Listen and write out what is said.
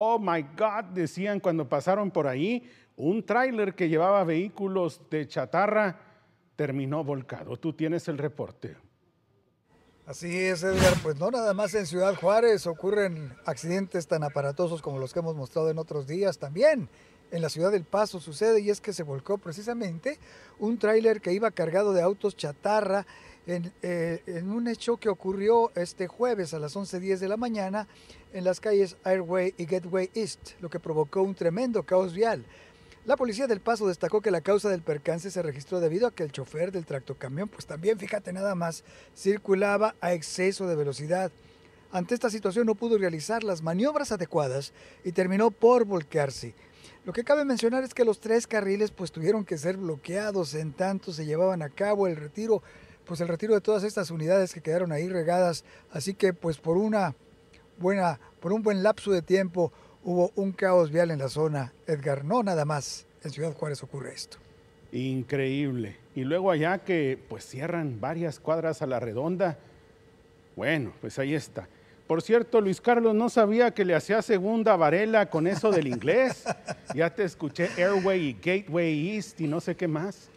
Oh my God, decían cuando pasaron por ahí, un tráiler que llevaba vehículos de chatarra terminó volcado. Tú tienes el reporte. Así es, Edgar. Pues no nada más en Ciudad Juárez ocurren accidentes tan aparatosos como los que hemos mostrado en otros días. También en la ciudad del Paso sucede y es que se volcó precisamente un tráiler que iba cargado de autos chatarra en, eh, en, un hecho que ocurrió este jueves a las 11.10 de la mañana en las calles Airway y Gateway East, lo que provocó un tremendo caos vial. La policía del Paso destacó que la causa del percance se registró debido a que el chofer del tractocamión, pues también, fíjate nada más, circulaba a exceso de velocidad. Ante esta situación no pudo realizar las maniobras adecuadas y terminó por volcarse. Lo que cabe mencionar es que los tres carriles pues tuvieron que ser bloqueados en tanto se llevaban a cabo el retiro, pues el retiro de todas estas unidades que quedaron ahí regadas, así que pues por una buena por un buen lapso de tiempo hubo un caos vial en la zona. Edgar, no nada más en Ciudad Juárez ocurre esto. Increíble. Y luego allá que pues cierran varias cuadras a la redonda. Bueno, pues ahí está. Por cierto, Luis Carlos, no sabía que le hacía segunda varela con eso del inglés. ya te escuché Airway y Gateway East y no sé qué más.